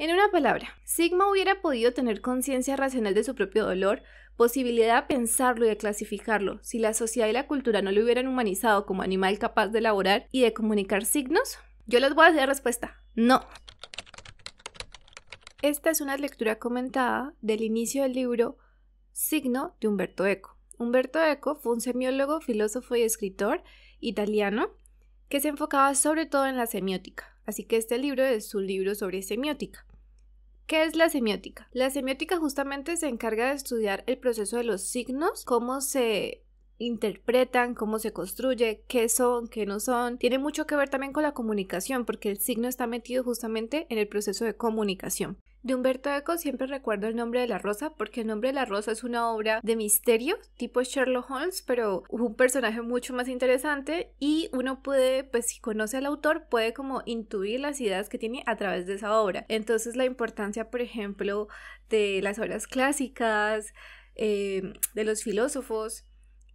En una palabra, Sigma hubiera podido tener conciencia racional de su propio dolor, posibilidad de pensarlo y de clasificarlo, si la sociedad y la cultura no lo hubieran humanizado como animal capaz de elaborar y de comunicar signos. Yo les voy a dar respuesta, no. Esta es una lectura comentada del inicio del libro Signo de Humberto Eco. Humberto Eco fue un semiólogo, filósofo y escritor italiano que se enfocaba sobre todo en la semiótica, así que este libro es su libro sobre semiótica. ¿Qué es la semiótica? La semiótica justamente se encarga de estudiar el proceso de los signos, cómo se interpretan, cómo se construye, qué son, qué no son. Tiene mucho que ver también con la comunicación, porque el signo está metido justamente en el proceso de comunicación. De Humberto Eco siempre recuerdo el nombre de la rosa porque el nombre de la rosa es una obra de misterio tipo Sherlock Holmes, pero un personaje mucho más interesante y uno puede, pues si conoce al autor, puede como intuir las ideas que tiene a través de esa obra. Entonces la importancia, por ejemplo, de las obras clásicas, eh, de los filósofos,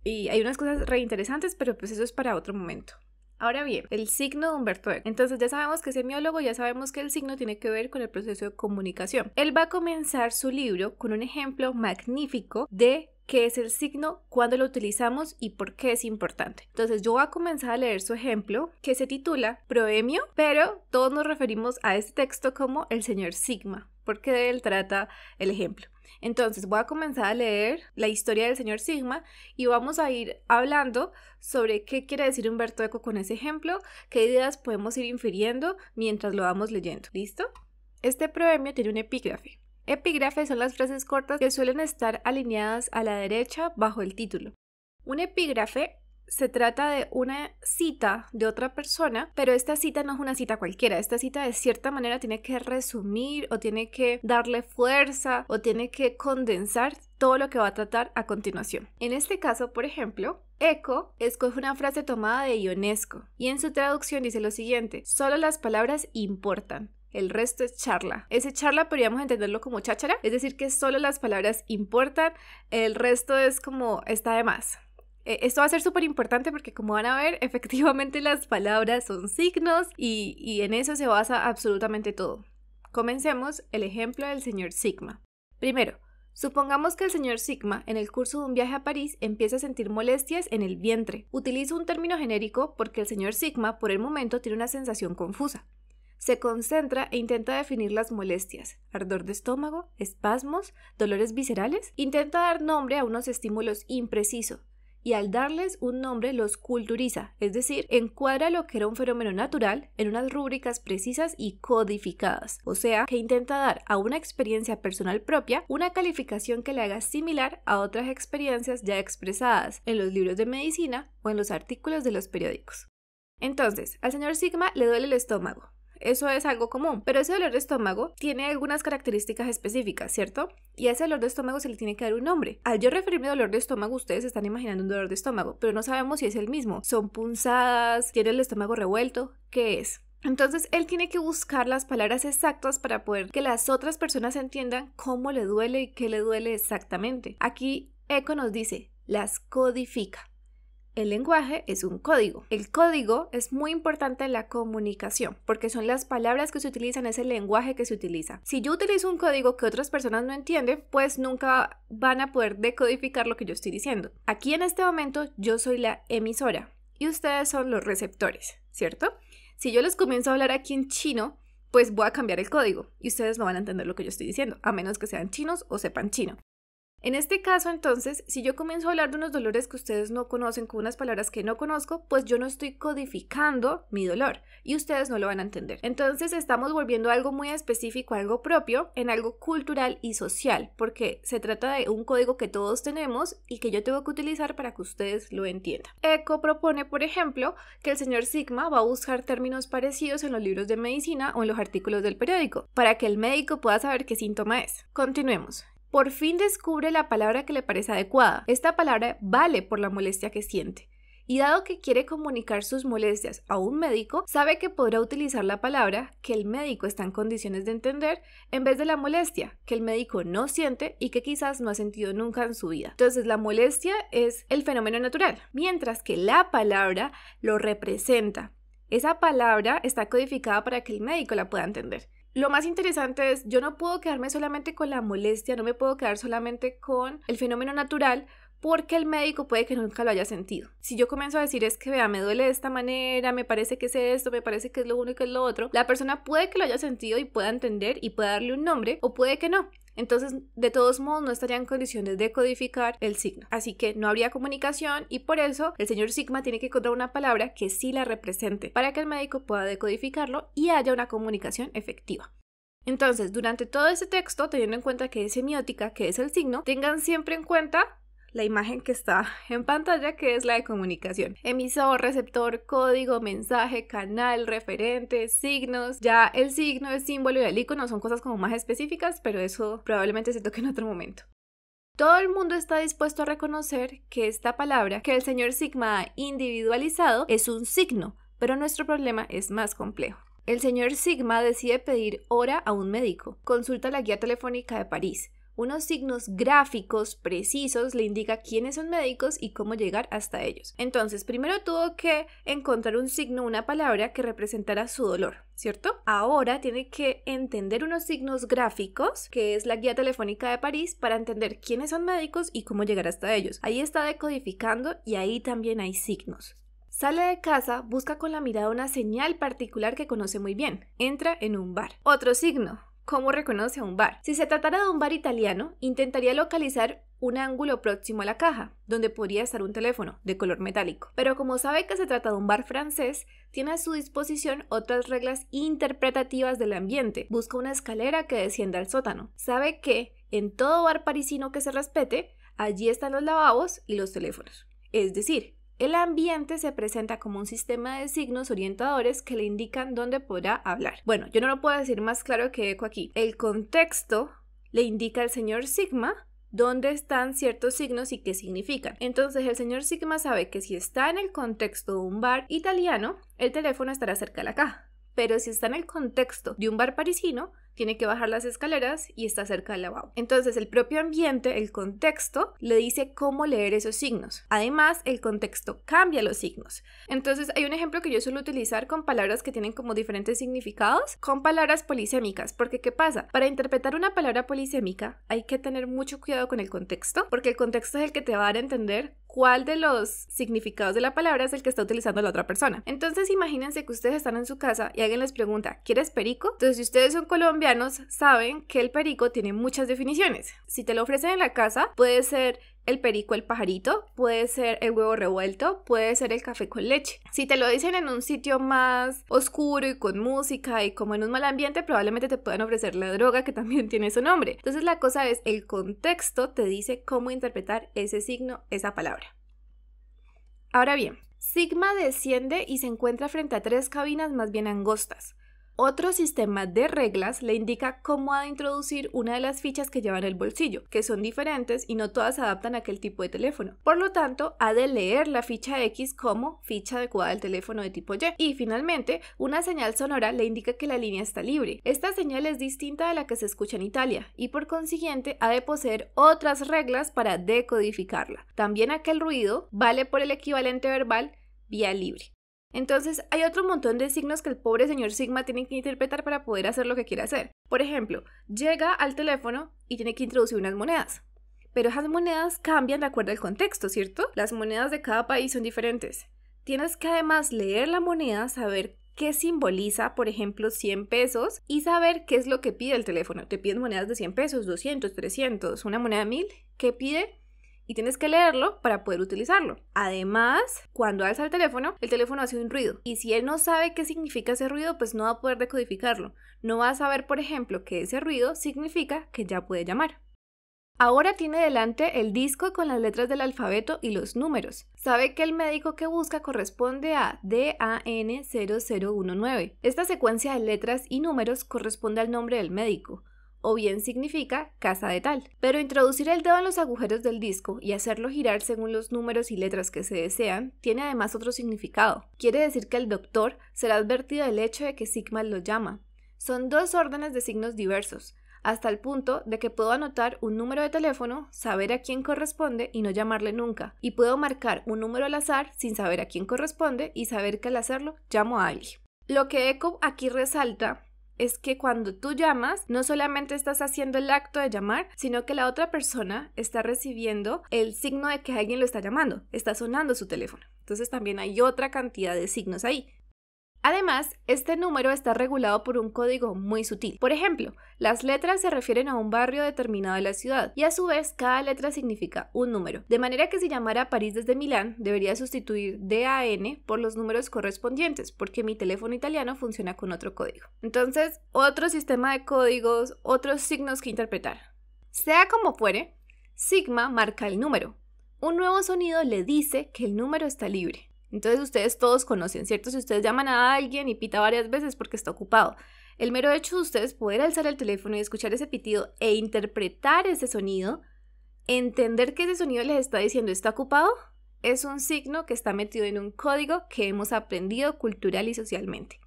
y hay unas cosas reinteresantes, pero pues eso es para otro momento. Ahora bien, el signo de Humberto Entonces ya sabemos que es semiólogo, ya sabemos que el signo tiene que ver con el proceso de comunicación. Él va a comenzar su libro con un ejemplo magnífico de qué es el signo, cuándo lo utilizamos y por qué es importante. Entonces yo voy a comenzar a leer su ejemplo que se titula Proemio, pero todos nos referimos a este texto como el señor Sigma, porque él trata el ejemplo. Entonces voy a comenzar a leer la historia del señor Sigma y vamos a ir hablando sobre qué quiere decir Humberto Eco con ese ejemplo, qué ideas podemos ir infiriendo mientras lo vamos leyendo. ¿Listo? Este proemio tiene un epígrafe. Epígrafes son las frases cortas que suelen estar alineadas a la derecha bajo el título. Un epígrafe se trata de una cita de otra persona, pero esta cita no es una cita cualquiera. Esta cita de cierta manera tiene que resumir o tiene que darle fuerza o tiene que condensar todo lo que va a tratar a continuación. En este caso, por ejemplo, Eco escoge una frase tomada de Ionesco y en su traducción dice lo siguiente, solo las palabras importan. El resto es charla. Ese charla podríamos entenderlo como cháchara, es decir, que solo las palabras importan, el resto es como está de más. Eh, esto va a ser súper importante porque como van a ver, efectivamente las palabras son signos y, en eso se basa absolutamente todo. Comencemos el ejemplo del señor Sigma. Primero, Supongamos que el señor Sigma, en el curso de un viaje a París, empieza a sentir molestias en el vientre. Utilizo un término genérico porque el señor Sigma, por el momento, tiene una sensación confusa. Se concentra e intenta definir las molestias, ardor de estómago, espasmos, dolores viscerales. Intenta dar nombre a unos estímulos imprecisos y al darles un nombre los culturiza, es decir, encuadra lo que era un fenómeno natural en unas rúbricas precisas y codificadas, o sea, que intenta dar a una experiencia personal propia una calificación que le haga similar a otras experiencias ya expresadas en los libros de medicina o en los artículos de los periódicos. Entonces, al señor Sigma le duele el estómago, eso es algo común, pero ese dolor de estómago tiene algunas características específicas, ¿cierto? Y a ese dolor de estómago se le tiene que dar un nombre. Al yo referirme a dolor de estómago, ustedes están imaginando un dolor de estómago, pero no sabemos si es el mismo. Son punzadas, tiene el estómago revuelto, ¿qué es? Entonces él tiene que buscar las palabras exactas para poder que las otras personas entiendan cómo le duele y qué le duele exactamente. Aquí Eco nos dice, las codifica. El lenguaje es un código. El código es muy importante en la comunicación porque son las palabras que se utilizan, es el lenguaje que se utiliza. Si yo utilizo un código que otras personas no entienden, pues nunca van a poder decodificar lo que yo estoy diciendo. Aquí en este momento yo soy la emisora y ustedes son los receptores, ¿cierto? Si yo les comienzo a hablar aquí en chino, pues voy a cambiar el código y ustedes no van a entender lo que yo estoy diciendo, a menos que sean chinos o sepan chino. En este caso, entonces, si yo comienzo a hablar de unos dolores que ustedes no conocen, con unas palabras que no conozco, pues yo no estoy codificando mi dolor y ustedes no lo van a entender. Entonces, estamos volviendo a algo muy específico, algo propio, en algo cultural y social, porque se trata de un código que todos tenemos y que yo tengo que utilizar para que ustedes lo entiendan. Eco propone, por ejemplo, que el señor Sigma va a buscar términos parecidos en los libros de medicina o en los artículos del periódico, para que el médico pueda saber qué síntoma es. Continuemos por fin descubre la palabra que le parece adecuada. Esta palabra vale por la molestia que siente. Y dado que quiere comunicar sus molestias a un médico, sabe que podrá utilizar la palabra que el médico está en condiciones de entender en vez de la molestia que el médico no siente y que quizás no ha sentido nunca en su vida. Entonces la molestia es el fenómeno natural, mientras que la palabra lo representa. Esa palabra está codificada para que el médico la pueda entender. Lo más interesante es, yo no puedo quedarme solamente con la molestia, no me puedo quedar solamente con el fenómeno natural, porque el médico puede que nunca lo haya sentido. Si yo comienzo a decir es que, vea, me duele de esta manera, me parece que es esto, me parece que es lo uno y que es lo otro, la persona puede que lo haya sentido y pueda entender y pueda darle un nombre o puede que no. Entonces, de todos modos, no estaría en condiciones de codificar el signo. Así que no habría comunicación y por eso el señor Sigma tiene que encontrar una palabra que sí la represente para que el médico pueda decodificarlo y haya una comunicación efectiva. Entonces, durante todo ese texto, teniendo en cuenta que es semiótica, que es el signo, tengan siempre en cuenta la imagen que está en pantalla, que es la de comunicación. Emisor, receptor, código, mensaje, canal, referente, signos. Ya el signo, el símbolo y el icono son cosas como más específicas, pero eso probablemente se toque en otro momento. Todo el mundo está dispuesto a reconocer que esta palabra que el señor Sigma ha individualizado es un signo, pero nuestro problema es más complejo. El señor Sigma decide pedir hora a un médico, consulta la guía telefónica de París, unos signos gráficos precisos le indica quiénes son médicos y cómo llegar hasta ellos. Entonces, primero tuvo que encontrar un signo, una palabra que representara su dolor, ¿cierto? Ahora tiene que entender unos signos gráficos, que es la guía telefónica de París, para entender quiénes son médicos y cómo llegar hasta ellos. Ahí está decodificando y ahí también hay signos. Sale de casa, busca con la mirada una señal particular que conoce muy bien. Entra en un bar. Otro signo, cómo reconoce a un bar. Si se tratara de un bar italiano, intentaría localizar un ángulo próximo a la caja, donde podría estar un teléfono de color metálico. Pero como sabe que se trata de un bar francés, tiene a su disposición otras reglas interpretativas del ambiente. Busca una escalera que descienda al sótano. Sabe que en todo bar parisino que se respete, allí están los lavabos y los teléfonos. Es decir, el ambiente se presenta como un sistema de signos orientadores que le indican dónde podrá hablar. Bueno, yo no lo puedo decir más claro que eco aquí. El contexto le indica al señor Sigma dónde están ciertos signos y qué significan. Entonces el señor Sigma sabe que si está en el contexto de un bar italiano, el teléfono estará cerca de la caja. Pero si está en el contexto de un bar parisino, tiene que bajar las escaleras y está cerca del lavabo. Entonces el propio ambiente, el contexto, le dice cómo leer esos signos. Además, el contexto cambia los signos. Entonces hay un ejemplo que yo suelo utilizar con palabras que tienen como diferentes significados, con palabras polisémicas, porque ¿qué pasa? Para interpretar una palabra polisémica hay que tener mucho cuidado con el contexto, porque el contexto es el que te va a dar a entender cuál de los significados de la palabra es el que está utilizando la otra persona. Entonces imagínense que ustedes están en su casa y alguien les pregunta, ¿quieres perico? Entonces si ustedes son colombianos saben que el perico tiene muchas definiciones. Si te lo ofrecen en la casa puede ser el perico, el pajarito, puede ser el huevo revuelto, puede ser el café con leche. Si te lo dicen en un sitio más oscuro y con música y como en un mal ambiente, probablemente te puedan ofrecer la droga que también tiene su nombre. Entonces la cosa es, el contexto te dice cómo interpretar ese signo, esa palabra. Ahora bien, Sigma desciende y se encuentra frente a tres cabinas más bien angostas. Otro sistema de reglas le indica cómo ha de introducir una de las fichas que lleva en el bolsillo, que son diferentes y no todas se adaptan a aquel tipo de teléfono. Por lo tanto, ha de leer la ficha X como ficha adecuada al teléfono de tipo Y. Y finalmente, una señal sonora le indica que la línea está libre. Esta señal es distinta de la que se escucha en Italia y por consiguiente ha de poseer otras reglas para decodificarla. También aquel ruido vale por el equivalente verbal vía libre. Entonces, hay otro montón de signos que el pobre señor Sigma tiene que interpretar para poder hacer lo que quiere hacer. Por ejemplo, llega al teléfono y tiene que introducir unas monedas. Pero esas monedas cambian de acuerdo al contexto, ¿cierto? Las monedas de cada país son diferentes. Tienes que además leer la moneda, saber qué simboliza, por ejemplo, 100 pesos y saber qué es lo que pide el teléfono. Te piden monedas de 100 pesos, 200, 300, una moneda de 1000. ¿Qué pide? y tienes que leerlo para poder utilizarlo. Además, cuando alza el teléfono, el teléfono hace un ruido y si él no sabe qué significa ese ruido, pues no va a poder decodificarlo. No va a saber, por ejemplo, que ese ruido significa que ya puede llamar. Ahora tiene delante el disco con las letras del alfabeto y los números. Sabe que el médico que busca corresponde a DAN0019. Esta secuencia de letras y números corresponde al nombre del médico o bien significa casa de tal. Pero introducir el dedo en los agujeros del disco y hacerlo girar según los números y letras que se desean tiene además otro significado. Quiere decir que el doctor será advertido del hecho de que Sigma lo llama. Son dos órdenes de signos diversos, hasta el punto de que puedo anotar un número de teléfono, saber a quién corresponde y no llamarle nunca, y puedo marcar un número al azar sin saber a quién corresponde y saber que al hacerlo llamo a alguien. Lo que Eco aquí resalta es que cuando tú llamas, no solamente estás haciendo el acto de llamar, sino que la otra persona está recibiendo el signo de que alguien lo está llamando, está sonando su teléfono. Entonces también hay otra cantidad de signos ahí. Además, este número está regulado por un código muy sutil. Por ejemplo, las letras se refieren a un barrio determinado de la ciudad y a su vez cada letra significa un número. De manera que si llamara París desde Milán, debería sustituir DAN por los números correspondientes, porque mi teléfono italiano funciona con otro código. Entonces, otro sistema de códigos, otros signos que interpretar. Sea como fuere, sigma marca el número. Un nuevo sonido le dice que el número está libre. Entonces ustedes todos conocen, ¿cierto? Si ustedes llaman a alguien y pita varias veces porque está ocupado, el mero hecho de ustedes poder alzar el teléfono y escuchar ese pitido e interpretar ese sonido, entender que ese sonido les está diciendo está ocupado, es un signo que está metido en un código que hemos aprendido cultural y socialmente.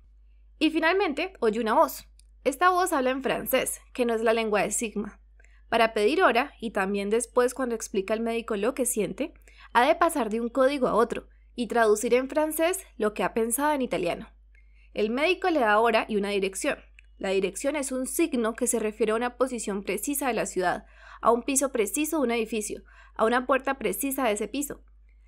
Y finalmente, oye una voz. Esta voz habla en francés, que no es la lengua de Sigma. Para pedir hora, y también después cuando explica al médico lo que siente, ha de pasar de un código a otro, y traducir en francés lo que ha pensado en italiano. El médico le da hora y una dirección. La dirección es un signo que se refiere a una posición precisa de la ciudad, a un piso preciso de un edificio, a una puerta precisa de ese piso.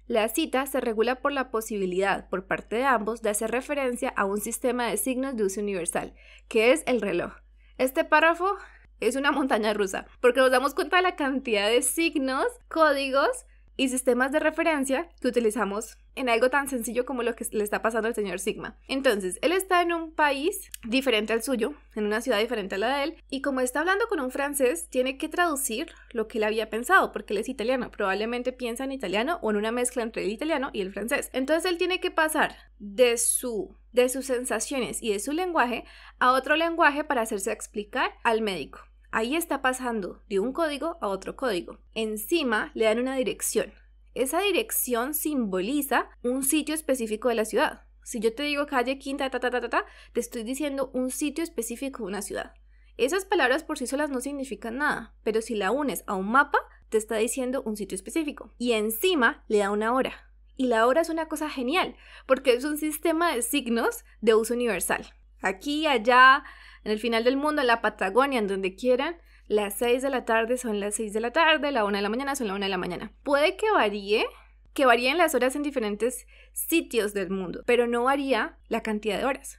La cita se regula por la posibilidad por parte de ambos de hacer referencia a un sistema de signos de uso universal, que es el reloj. Este párrafo es una montaña rusa, porque nos damos cuenta de la cantidad de signos, códigos y sistemas de referencia que utilizamos en algo tan sencillo como lo que le está pasando al señor Sigma. Entonces, él está en un país diferente al suyo, en una ciudad diferente a la de él, y como está hablando con un francés, tiene que traducir lo que él había pensado, porque él es italiano, probablemente piensa en italiano o en una mezcla entre el italiano y el francés. Entonces, él tiene que pasar de su de sus sensaciones y de su lenguaje a otro lenguaje para hacerse explicar al médico. Ahí está pasando de un código a otro código. Encima le dan una dirección. Esa dirección simboliza un sitio específico de la ciudad. Si yo te digo calle quinta, ta, ta, ta, ta, ta, te estoy diciendo un sitio específico de una ciudad. Esas palabras por sí solas no significan nada, pero si la unes a un mapa, te está diciendo un sitio específico. Y encima le da una hora. Y la hora es una cosa genial, porque es un sistema de signos de uso universal. Aquí, allá, en el final del mundo, en la Patagonia, en donde quieran, las 6 de la tarde son las 6 de la tarde, la 1 de la mañana son la 1 de la mañana. Puede que varíe, que varíen las horas en diferentes sitios del mundo, pero no varía la cantidad de horas.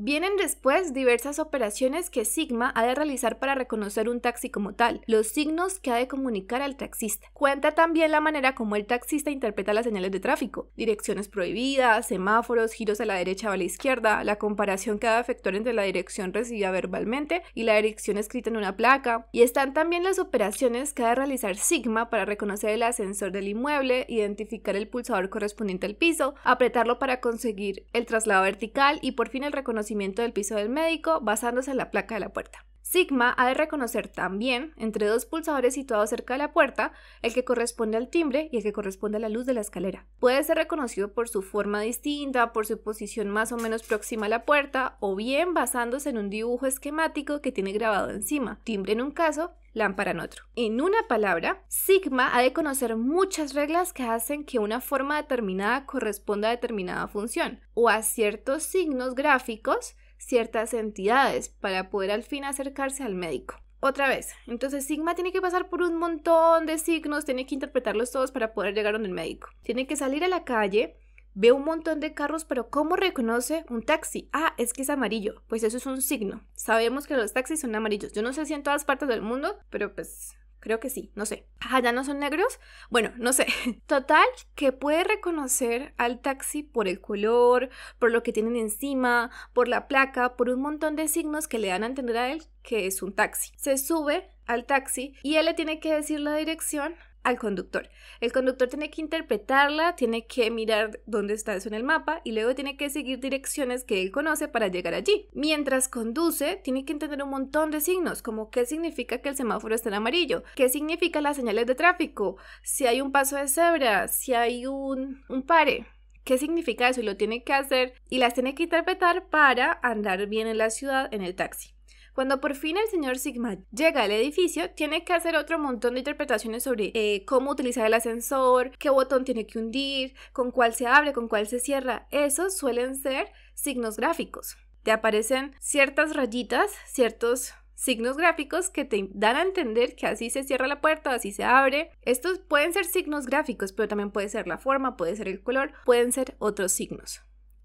Vienen después diversas operaciones que Sigma ha de realizar para reconocer un taxi como tal, los signos que ha de comunicar al taxista. Cuenta también la manera como el taxista interpreta las señales de tráfico, direcciones prohibidas, semáforos, giros a la derecha o a la izquierda, la comparación que ha de efectuar entre la dirección recibida verbalmente y la dirección escrita en una placa, y están también las operaciones que ha de realizar Sigma para reconocer el ascensor del inmueble, identificar el pulsador correspondiente al piso, apretarlo para conseguir el traslado vertical y por fin el reconocimiento conocimiento del piso del médico basándose en la placa de la puerta. Sigma ha de reconocer también, entre dos pulsadores situados cerca de la puerta, el que corresponde al timbre y el que corresponde a la luz de la escalera. Puede ser reconocido por su forma distinta, por su posición más o menos próxima a la puerta, o bien basándose en un dibujo esquemático que tiene grabado encima, timbre en un caso, lámpara en otro. En una palabra, Sigma ha de conocer muchas reglas que hacen que una forma determinada corresponda a determinada función, o a ciertos signos gráficos ciertas entidades para poder al fin acercarse al médico. Otra vez, entonces Sigma tiene que pasar por un montón de signos, tiene que interpretarlos todos para poder llegar donde el médico. Tiene que salir a la calle, ve un montón de carros, pero ¿cómo reconoce un taxi? Ah, es que es amarillo. Pues eso es un signo. Sabemos que los taxis son amarillos. Yo no sé si en todas partes del mundo, pero pues creo que sí, no sé. ¿Allá no son negros. Bueno, no sé. Total, que puede reconocer al taxi por el color, por lo que tienen encima, por la placa, por un montón de signos que le dan a entender a él que es un taxi. Se sube al taxi y él le tiene que decir la dirección al conductor. El conductor tiene que interpretarla, tiene que mirar dónde está eso en el mapa y luego tiene que seguir direcciones que él conoce para llegar allí. Mientras conduce, tiene que entender un montón de signos, como qué significa que el semáforo está en amarillo, qué significa las señales de tráfico, si hay un paso de cebra, si hay un, un pare. ¿Qué significa eso? Y lo tiene que hacer y las tiene que interpretar para andar bien en la ciudad en el taxi. Cuando por fin el señor Sigma llega al edificio, tiene que hacer otro montón de interpretaciones sobre eh, cómo utilizar el ascensor, qué botón tiene que hundir, con cuál se abre, con cuál se cierra. Esos suelen ser signos gráficos. Te aparecen ciertas rayitas, ciertos signos gráficos que te dan a entender que así se cierra la puerta, así se abre. Estos pueden ser signos gráficos, pero también puede ser la forma, puede ser el color, pueden ser otros signos.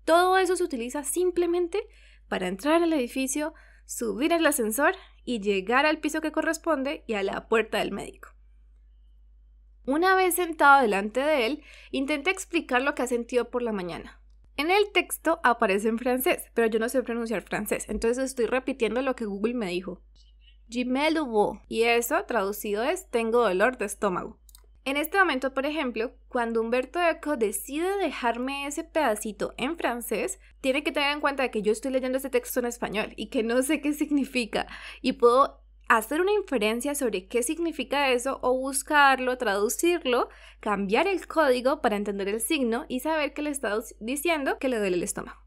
Todo eso se utiliza simplemente para entrar al edificio, subir al ascensor y llegar al piso que corresponde y a la puerta del médico. Una vez sentado delante de él, intenté explicar lo que ha sentido por la mañana. En el texto aparece en francés, pero yo no sé pronunciar francés, entonces estoy repitiendo lo que Google me dijo. Y eso traducido es tengo dolor de estómago. En este momento, por ejemplo, cuando Humberto Eco decide dejarme ese pedacito en francés, tiene que tener en cuenta que yo estoy leyendo este texto en español y que no sé qué significa y puedo hacer una inferencia sobre qué significa eso o buscarlo, traducirlo, cambiar el código para entender el signo y saber que le está diciendo que le duele el estómago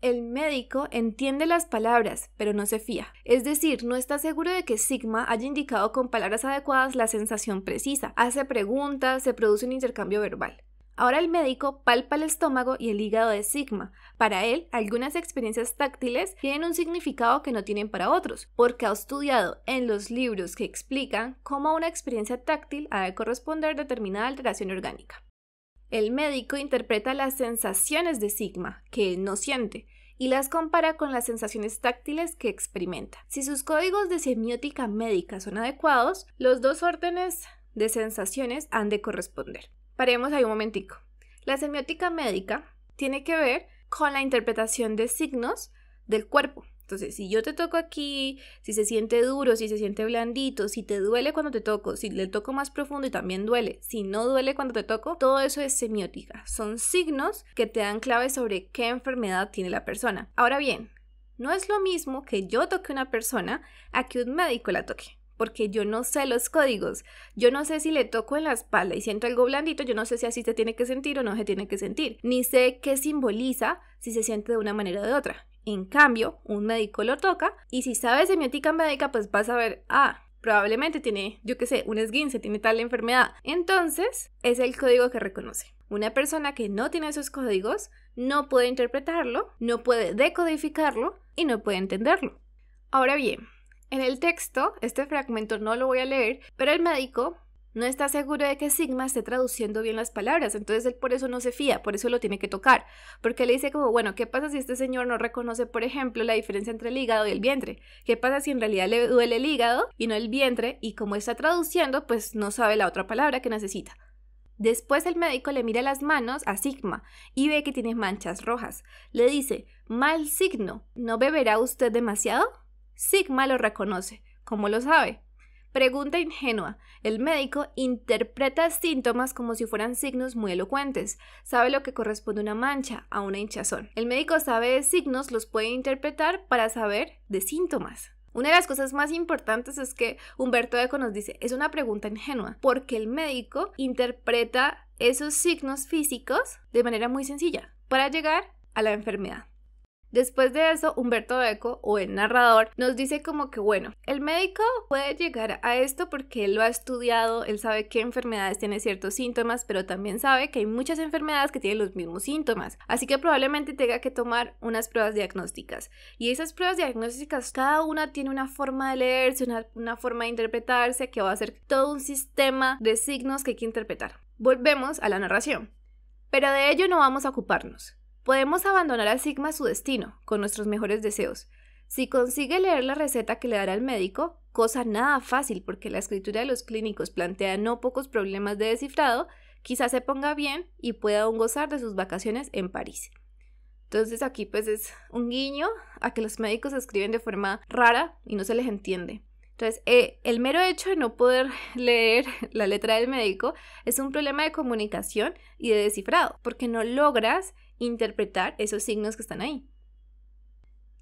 el médico entiende las palabras, pero no se fía. Es decir, no está seguro de que Sigma haya indicado con palabras adecuadas la sensación precisa. Hace preguntas, se produce un intercambio verbal. Ahora el médico palpa el estómago y el hígado de Sigma. Para él, algunas experiencias táctiles tienen un significado que no tienen para otros, porque ha estudiado en los libros que explican cómo una experiencia táctil ha de corresponder determinada alteración orgánica. El médico interpreta las sensaciones de Sigma, que no siente, y las compara con las sensaciones táctiles que experimenta. Si sus códigos de semiótica médica son adecuados, los dos órdenes de sensaciones han de corresponder. Paremos ahí un momentico. La semiótica médica tiene que ver con la interpretación de signos del cuerpo, entonces, si yo te toco aquí, si se siente duro, si se siente blandito, si te duele cuando te toco, si le toco más profundo y también duele, si no duele cuando te toco, todo eso es semiótica. Son signos que te dan clave sobre qué enfermedad tiene la persona. Ahora bien, no es lo mismo que yo toque a una persona a que un médico la toque porque yo no sé los códigos. Yo no sé si le toco en la espalda y siento algo blandito, yo no sé si así se tiene que sentir o no se tiene que sentir, ni sé qué simboliza si se siente de una manera o de otra. En cambio, un médico lo toca y si sabes semiótica médica, pues vas a ver, ah, probablemente tiene, yo qué sé, un esguince, tiene tal enfermedad. Entonces, es el código que reconoce. Una persona que no tiene esos códigos no puede interpretarlo, no puede decodificarlo y no puede entenderlo. Ahora bien, en el texto, este fragmento no lo voy a leer, pero el médico no está seguro de que Sigma esté traduciendo bien las palabras, entonces él por eso no se fía, por eso lo tiene que tocar, porque le dice como, bueno, ¿qué pasa si este señor no reconoce, por ejemplo, la diferencia entre el hígado y el vientre? ¿Qué pasa si en realidad le duele el hígado y no el vientre? Y como está traduciendo, pues no sabe la otra palabra que necesita. Después el médico le mira las manos a Sigma y ve que tiene manchas rojas. Le dice, mal signo, ¿no beberá usted demasiado? Sigma lo reconoce. ¿Cómo lo sabe? Pregunta ingenua. El médico interpreta síntomas como si fueran signos muy elocuentes. Sabe lo que corresponde a una mancha, a una hinchazón. El médico sabe de signos, los puede interpretar para saber de síntomas. Una de las cosas más importantes es que Humberto Eco nos dice, es una pregunta ingenua, porque el médico interpreta esos signos físicos de manera muy sencilla para llegar a la enfermedad. Después de eso, Humberto Eco, o el narrador, nos dice como que, bueno, el médico puede llegar a esto porque él lo ha estudiado, él sabe qué enfermedades tiene ciertos síntomas, pero también sabe que hay muchas enfermedades que tienen los mismos síntomas, así que probablemente tenga que tomar unas pruebas diagnósticas. Y esas pruebas diagnósticas, cada una tiene una forma de leerse, una forma de interpretarse, que va a ser todo un sistema de signos que hay que interpretar. Volvemos a la narración, pero de ello no vamos a ocuparnos. Podemos abandonar al Sigma su destino, con nuestros mejores deseos. Si consigue leer la receta que le dará el médico, cosa nada fácil porque la escritura de los clínicos plantea no pocos problemas de descifrado, quizás se ponga bien y pueda aún gozar de sus vacaciones en París. Entonces aquí pues es un guiño a que los médicos escriben de forma rara y no se les entiende. Entonces, eh, el mero hecho de no poder leer la letra del médico es un problema de comunicación y de descifrado, porque no logras interpretar esos signos que están ahí.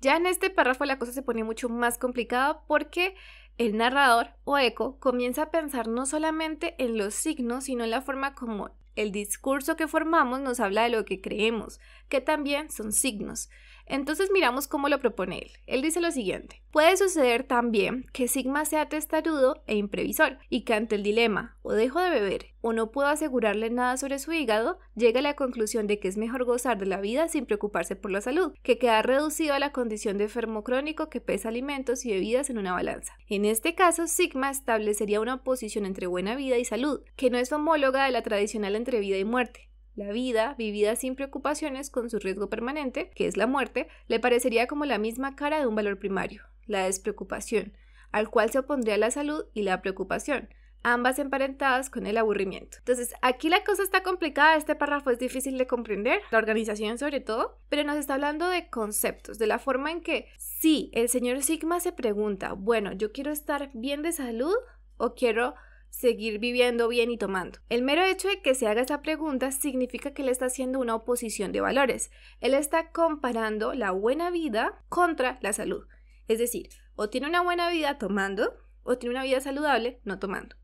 Ya en este párrafo la cosa se pone mucho más complicada porque el narrador o eco comienza a pensar no solamente en los signos, sino en la forma como el discurso que formamos nos habla de lo que creemos, que también son signos. Entonces miramos cómo lo propone él. Él dice lo siguiente, puede suceder también que Sigma sea testarudo e imprevisor y que ante el dilema o dejo de beber o no puedo asegurarle nada sobre su hígado, llega a la conclusión de que es mejor gozar de la vida sin preocuparse por la salud, que queda reducido a la condición de enfermo crónico que pesa alimentos y bebidas en una balanza. En este caso, Sigma establecería una oposición entre buena vida y salud, que no es homóloga de la tradicional entre vida y muerte, la vida, vivida sin preocupaciones con su riesgo permanente, que es la muerte, le parecería como la misma cara de un valor primario, la despreocupación, al cual se opondría la salud y la preocupación, ambas emparentadas con el aburrimiento. Entonces, aquí la cosa está complicada, este párrafo es difícil de comprender, la organización sobre todo, pero nos está hablando de conceptos, de la forma en que si el señor Sigma se pregunta, bueno, yo quiero estar bien de salud o quiero seguir viviendo bien y tomando. El mero hecho de que se haga esa pregunta significa que él está haciendo una oposición de valores. Él está comparando la buena vida contra la salud. Es decir, o tiene una buena vida tomando o tiene una vida saludable no tomando.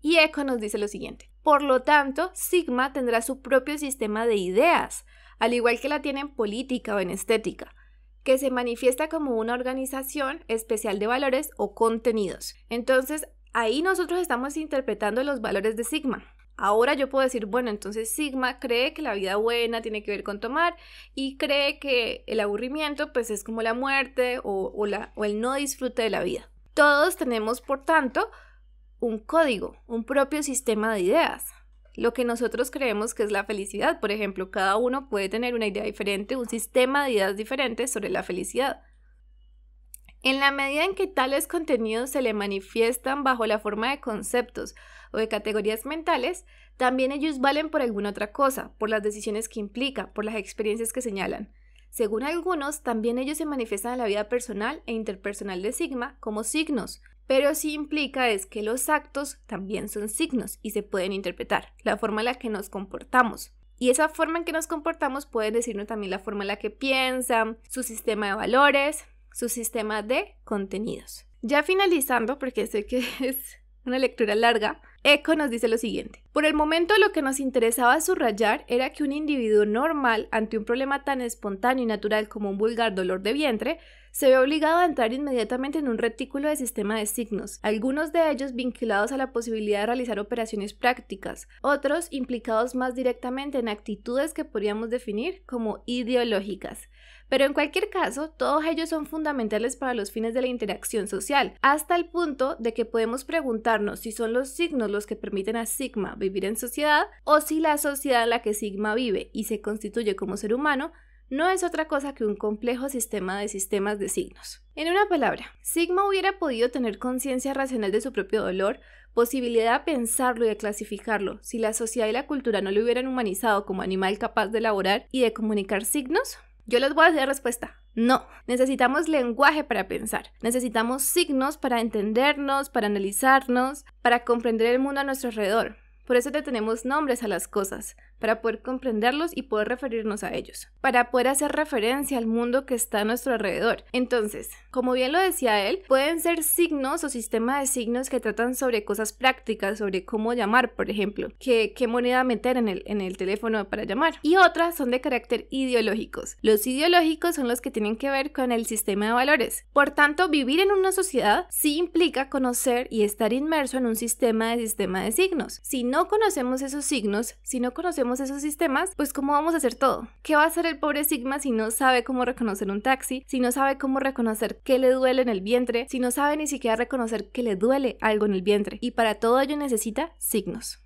Y Eco nos dice lo siguiente. Por lo tanto, Sigma tendrá su propio sistema de ideas, al igual que la tiene en política o en estética que se manifiesta como una organización especial de valores o contenidos. Entonces, Ahí nosotros estamos interpretando los valores de Sigma. Ahora yo puedo decir, bueno, entonces Sigma cree que la vida buena tiene que ver con tomar y cree que el aburrimiento pues es como la muerte o, el no disfrute de la vida. Todos tenemos, por tanto, un código, un propio sistema de ideas. Lo que nosotros creemos que es la felicidad, por ejemplo, cada uno puede tener una idea diferente, un sistema de ideas diferentes sobre la felicidad. En la medida en que tales contenidos se le manifiestan bajo la forma de conceptos o de categorías mentales, también ellos valen por alguna otra cosa, por las decisiones que implica, por las experiencias que señalan. Según algunos, también ellos se manifiestan en la vida personal e interpersonal de Sigma como signos, pero sí implica es que los actos también son signos y se pueden interpretar, la forma en la que nos comportamos. Y esa forma en que nos comportamos puede decirnos también la forma en la que piensan, su sistema de valores, su sistema de contenidos. Ya finalizando, porque sé que es una lectura larga, Eco nos dice lo siguiente. Por el momento lo que nos interesaba subrayar era que un individuo normal ante un problema tan espontáneo y natural como un vulgar dolor de vientre se ve obligado a entrar inmediatamente en un retículo de sistema de signos, algunos de ellos vinculados a la posibilidad de realizar operaciones prácticas, otros implicados más directamente en actitudes que podríamos definir como ideológicas. Pero en cualquier caso, todos ellos son fundamentales para los fines de la interacción social, hasta el punto de que podemos preguntarnos si son los signos los que permiten a Sigma vivir en sociedad o si la sociedad en la que Sigma vive y se constituye como ser humano no es otra cosa que un complejo sistema de sistemas de signos. En una palabra, Sigma hubiera podido tener conciencia racional de su propio dolor, posibilidad de pensarlo y de clasificarlo, si la sociedad y la cultura no lo hubieran humanizado como animal capaz de elaborar y de comunicar signos. Yo les voy a decir respuesta. No, necesitamos lenguaje para pensar, necesitamos signos para entendernos, para analizarnos, para comprender el mundo a nuestro alrededor. Por eso le tenemos nombres a las cosas, para poder comprenderlos y poder referirnos a ellos, para poder hacer referencia al mundo que está a nuestro alrededor. Entonces, como bien lo decía él, pueden ser signos o sistemas de signos que tratan sobre cosas prácticas, sobre cómo llamar, por ejemplo, qué, qué moneda meter en el, teléfono para llamar. Y otras son de carácter ideológicos. Los ideológicos son los que tienen que ver con el sistema de valores. Por tanto, vivir en una sociedad sí implica conocer y estar inmerso en un sistema de sistema de signos. Si no conocemos esos signos, si no conocemos esos sistemas, pues ¿cómo vamos a hacer todo? ¿Qué va a hacer el pobre Sigma si no sabe cómo reconocer un taxi, si no sabe cómo reconocer que le duele en el vientre, si no sabe ni siquiera reconocer que le duele algo en el vientre? Y para todo ello necesita signos.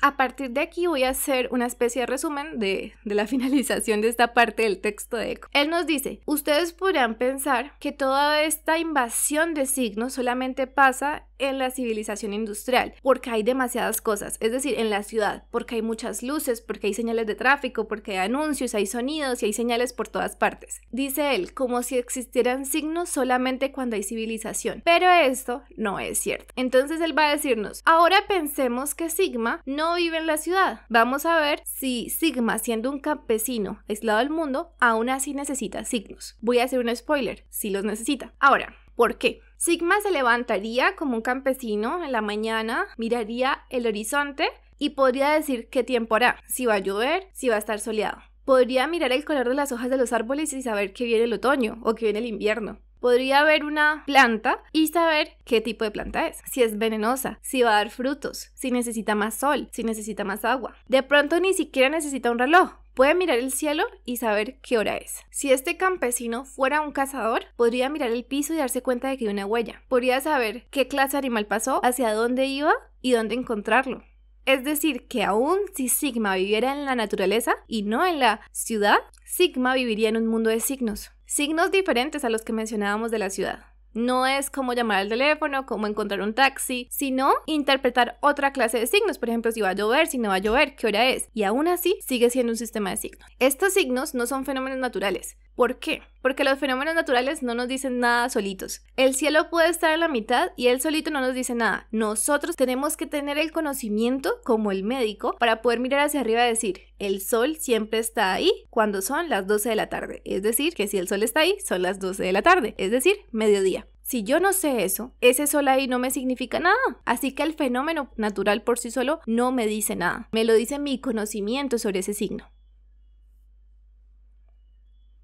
A partir de aquí voy a hacer una especie de resumen de, la finalización de esta parte del texto de Eco. Él nos dice, ustedes podrían pensar que toda esta invasión de signos solamente pasa en la civilización industrial, porque hay demasiadas cosas, es decir, en la ciudad, porque hay muchas luces, porque hay señales de tráfico, porque hay anuncios, hay sonidos y hay señales por todas partes. Dice él, como si existieran signos solamente cuando hay civilización, pero esto no es cierto. Entonces él va a decirnos, ahora pensemos que Sigma no vive en la ciudad. Vamos a ver si Sigma, siendo un campesino aislado del mundo, aún así necesita signos. Voy a hacer un spoiler, si los necesita. Ahora, ¿Por qué? Sigma se levantaría como un campesino en la mañana, miraría el horizonte y podría decir qué tiempo hará, si va a llover, si va a estar soleado. Podría mirar el color de las hojas de los árboles y saber que viene el otoño o que viene el invierno podría ver una planta y saber qué tipo de planta es, si es venenosa, si va a dar frutos, si necesita más sol, si necesita más agua. De pronto ni siquiera necesita un reloj, puede mirar el cielo y saber qué hora es. Si este campesino fuera un cazador, podría mirar el piso y darse cuenta de que hay una huella. Podría saber qué clase de animal pasó, hacia dónde iba y dónde encontrarlo. Es decir, que aún si Sigma viviera en la naturaleza y no en la ciudad, Sigma viviría en un mundo de signos, Signos diferentes a los que mencionábamos de la ciudad. No es como llamar al teléfono, como encontrar un taxi, sino interpretar otra clase de signos, por ejemplo, si va a llover, si no va a llover, qué hora es, y aún así sigue siendo un sistema de signos. Estos signos no son fenómenos naturales. ¿Por qué? porque los fenómenos naturales no nos dicen nada solitos. El cielo puede estar en la mitad y el solito no nos dice nada. Nosotros tenemos que tener el conocimiento, como el médico, para poder mirar hacia arriba y decir, el sol siempre está ahí cuando son las 12 de la tarde. Es decir, que si el sol está ahí, son las 12 de la tarde, es decir, mediodía. Si yo no sé eso, ese sol ahí no me significa nada. Así que el fenómeno natural por sí solo no me dice nada. Me lo dice mi conocimiento sobre ese signo.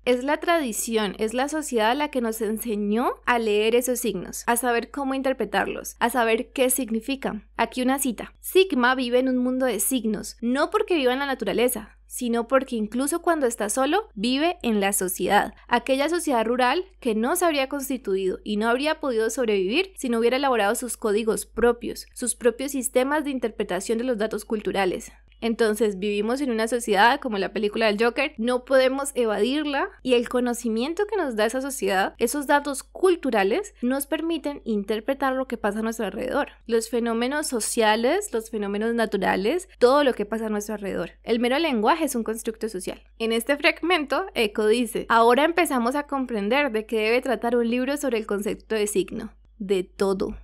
Es la tradición, es la sociedad la que nos enseñó a leer esos signos, a saber cómo interpretarlos, a saber qué significan. Aquí una cita. Sigma vive en un mundo de signos, no porque viva en la naturaleza, sino porque incluso cuando está solo vive en la sociedad, aquella sociedad rural que no se habría constituido y no habría podido sobrevivir si no hubiera elaborado sus códigos propios, sus propios sistemas de interpretación de los datos culturales. Entonces vivimos en una sociedad como la película del Joker, no podemos evadirla y el conocimiento que nos da esa sociedad, esos datos culturales, nos permiten interpretar lo que pasa a nuestro alrededor, los fenómenos sociales, los fenómenos naturales, todo lo que pasa a nuestro alrededor. El mero lenguaje es un constructo social. En este fragmento, Eco dice, ahora empezamos a comprender de qué debe tratar un libro sobre el concepto de signo, de todo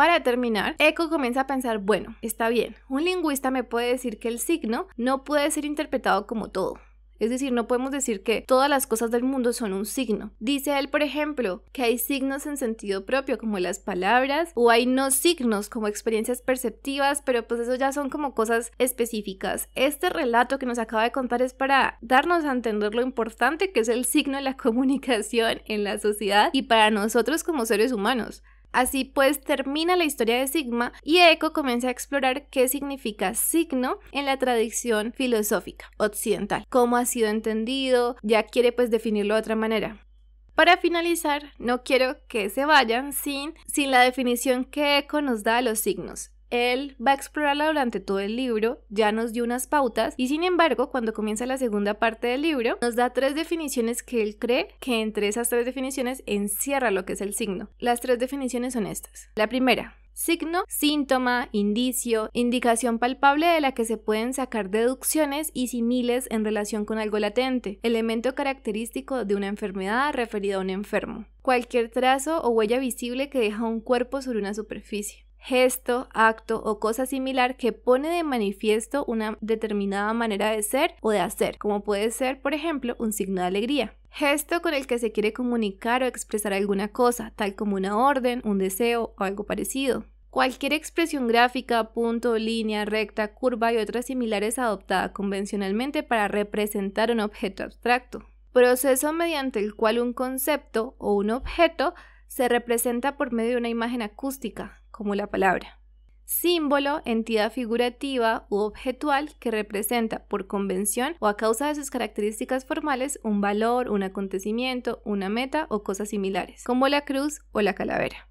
Para terminar, Eco comienza a pensar, bueno, está bien, un lingüista me puede decir que el signo no puede ser interpretado como todo. Es decir, no podemos decir que todas las cosas del mundo son un signo. Dice él, por ejemplo, que hay signos en sentido propio, como las palabras, o hay no signos, como experiencias perceptivas, pero pues eso ya son como cosas específicas. Este relato que nos acaba de contar es para darnos a entender lo importante que es el signo de la comunicación en la sociedad y para nosotros como seres humanos. Así pues, termina la historia de Sigma y Eco comienza a explorar qué significa signo en la tradición filosófica occidental, cómo ha sido entendido, ya quiere pues definirlo de otra manera. Para finalizar, no quiero que se vayan sin, sin la definición que Eco nos da a los signos. Él va a explorarla durante todo el libro, ya nos dio unas pautas y sin embargo cuando comienza la segunda parte del libro nos da tres definiciones que él cree que entre esas tres definiciones encierra lo que es el signo. Las tres definiciones son estas. La primera, signo, síntoma, indicio, indicación palpable de la que se pueden sacar deducciones y similes en relación con algo latente, elemento característico de una enfermedad referida a un enfermo, cualquier trazo o huella visible que deja un cuerpo sobre una superficie gesto, acto o cosa similar que pone de manifiesto una determinada manera de ser o de hacer, como puede ser, por ejemplo, un signo de alegría. Gesto con el que se quiere comunicar o expresar alguna cosa, tal como una orden, un deseo o algo parecido. Cualquier expresión gráfica, punto, línea, recta, curva y otras similares adoptada convencionalmente para representar un objeto abstracto. Proceso mediante el cual un concepto o un objeto se representa por medio de una imagen acústica, como la palabra. Símbolo, entidad figurativa u objetual que representa por convención o a causa de sus características formales un valor, un acontecimiento, una meta o cosas similares, como la cruz o la calavera.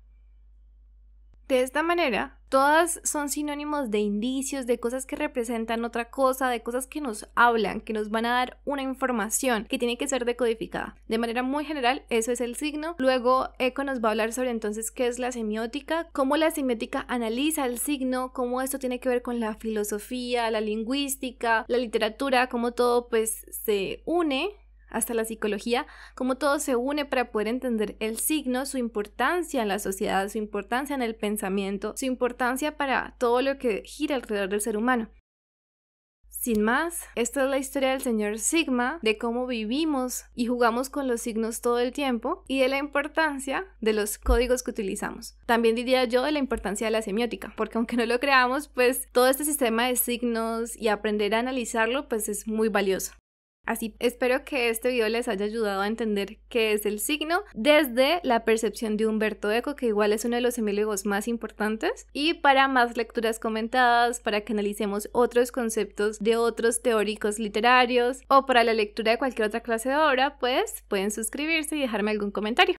De esta manera, todas son sinónimos de indicios, de cosas que representan otra cosa, de cosas que nos hablan, que nos van a dar una información que tiene que ser decodificada. De manera muy general, eso es el signo. Luego, Eco nos va a hablar sobre entonces qué es la semiótica, cómo la semiótica analiza el signo, cómo esto tiene que ver con la filosofía, la lingüística, la literatura, cómo todo pues se une hasta la psicología, como todo se une para poder entender el signo, su importancia en la sociedad, su importancia en el pensamiento, su importancia para todo lo que gira alrededor del ser humano. Sin más, esta es la historia del señor Sigma, de cómo vivimos y jugamos con los signos todo el tiempo y de la importancia de los códigos que utilizamos. También diría yo de la importancia de la semiótica, porque aunque no lo creamos, pues todo este sistema de signos y aprender a analizarlo pues es muy valioso. Así espero que este video les haya ayudado a entender qué es el signo desde la percepción de Humberto Eco, que igual es uno de los semílogos más importantes. Y para más lecturas comentadas, para que analicemos otros conceptos de otros teóricos literarios o para la lectura de cualquier otra clase de obra, pues pueden suscribirse y dejarme algún comentario.